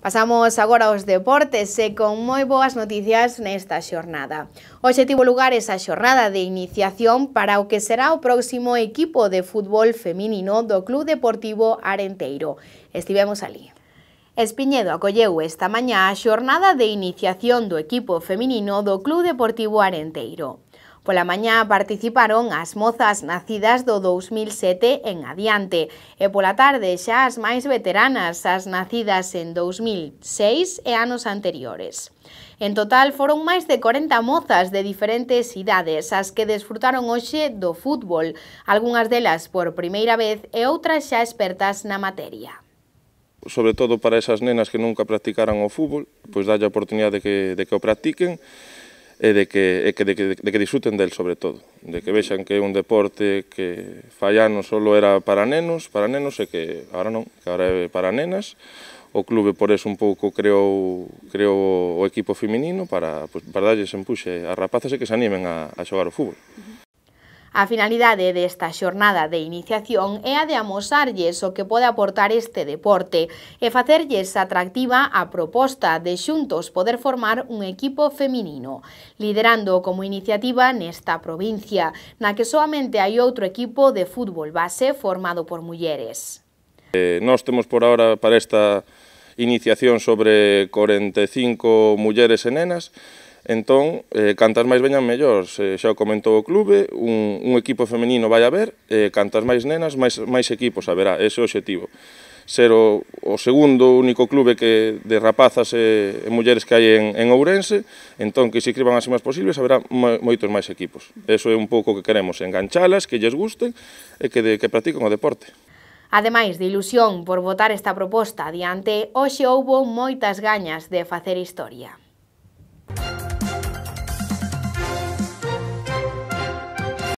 Pasamos agora aos deportes e con moi boas noticias nesta xornada. Hoxe tivo lugar esa xornada de iniciación para o que será o próximo equipo de fútbol feminino do Club Deportivo Arenteiro. Estivemos ali. Espiñedo acolleu esta mañá a xornada de iniciación do equipo feminino do Club Deportivo Arenteiro. Pola mañá participaron as mozas nacidas do 2007 en adiante e pola tarde xa as máis veteranas, as nacidas en 2006 e anos anteriores. En total foron máis de 40 mozas de diferentes idades as que desfrutaron hoxe do fútbol, algunhas delas por primeira vez e outras xa expertas na materia sobre todo para esas nenas que nunca practicaran o fútbol, pois dalle a oportunidade de que, de que o practiquen, e de que, e que, de, que, de que disfruten del sobre todo, de que vexan que é un deporte que fai non solo era para nenos, para nenos e que agora non, que agora é para nenas, o clube por eso un pouco creou, creou o equipo feminino para, pues, para darlles empuxe a rapaces e que se animen a, a xogar o fútbol. Uh -huh. A finalidade desta xornada de iniciación é a de amosarlles o que pode aportar este deporte e facerlles atractiva a proposta de xuntos poder formar un equipo feminino, liderando como iniciativa nesta provincia, na que soamente hai outro equipo de fútbol base formado por mulleres. Eh, nós temos por ahora para esta iniciación sobre 45 mulleres e nenas, Entón, eh, cantas máis veñan mellor, se, xa o comentou o clube, un, un equipo femenino vai haber, eh, cantas máis nenas, máis, máis equipos haberá, ese é o objetivo. Ser o, o segundo único clube que de rapazas e, e mulleres que hai en, en Ourense, entón que se inscriban as máis posibles haberá moitos máis equipos. Eso é un pouco que queremos, enganchalas, que lles gusten e que, de, que practiquen o deporte. Ademais de ilusión por votar esta proposta adiante, hoxe houbo moitas gañas de facer historia.